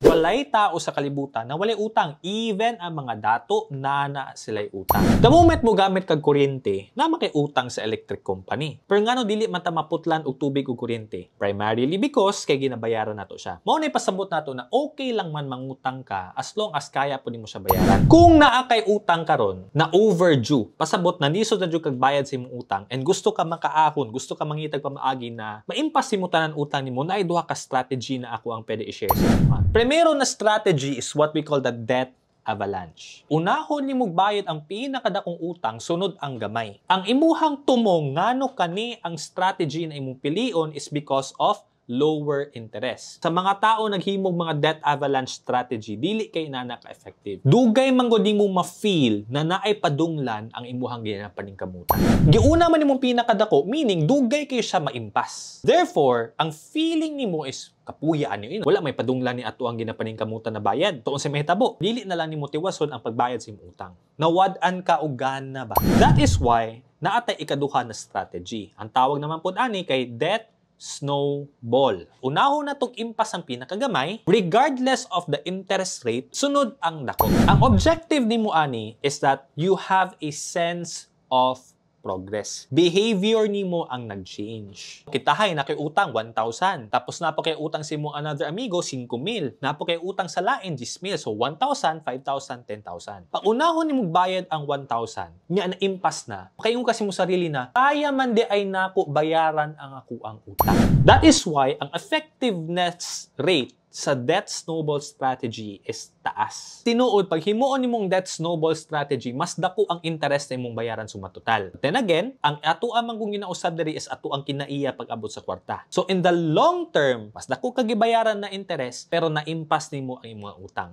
What? walay tao sa kalibutan na walay utang, even ang mga dato na na sila'y utang. The moment mo gamit kag kuryente, na makiutang sa electric company. Pero ngano dili man ta maputlan og tubig o kuryente? Primarily because kay ginabayaran nato siya. Mao na pasabot nato na okay lang man mangutang ka as long as kaya po nimo siya bayaran. Kung naakay kay utang karon na overdue, pasabot na nisod na jud kag bayad sa imong utang and gusto ka makaahon, gusto ka mangitag pamaagi na maimpas mo tanan utang nimo na ay ka strategy na ako ang pwede i-share sa inyo. Primero pero na strategy is what we call the debt avalanche. Unahon ni mugbayad ang pinakadakong utang sunod ang gamay. Ang imuhang tumong ngano kani ang strategy na imong pilion is because of lower interest. Sa mga tao naghimog mga debt avalanche strategy, dili kay nana ka effective. Dugay man gud nimo ma-feel na naay padunglan ang imuhang ginapaning kamutan. Giuna man imong pinakadako, meaning dugay kay siya maimpas. Therefore, ang feeling nimo is kapuya ano Wala may padunglan ni ato ang ginapaning kamutan na bayad. Tuon sa mahitabo, dili na lang ni tiwason ang pagbayad sa imong utang. Nawad-an ka og gana ba? That is why naatay ikaduha na strategy. Ang tawag naman po ani kay debt snowball. Unahon na tog impas ang pinakagamay, regardless of the interest rate, sunod ang dako. Ang objective ni mo is that you have a sense of nag-progress. Behavior ni mo ang nag-change. Kitahay, nakiutang 1,000. Tapos na po si mo another amigo, 5,000. Na sa lain, 10,000. So 1,000, 5,000, 10,000. Paunahon ni mo bayad ang 1,000, niya na impas na. Kayong kasi mo sarili na, kaya man di ay nako bayaran ang ako ang utang. That is why ang effectiveness rate sa debt snowball strategy is taas. Tinuod, pag himuon ni mong debt snowball strategy, mas dako ang interest na imong bayaran suma Then again, ang ato amang kung ginausab diri is ato ang kinaiya pag abot sa kwarta. So in the long term, mas dako ka gibayaran na interest pero naimpas nimo ang imong utang.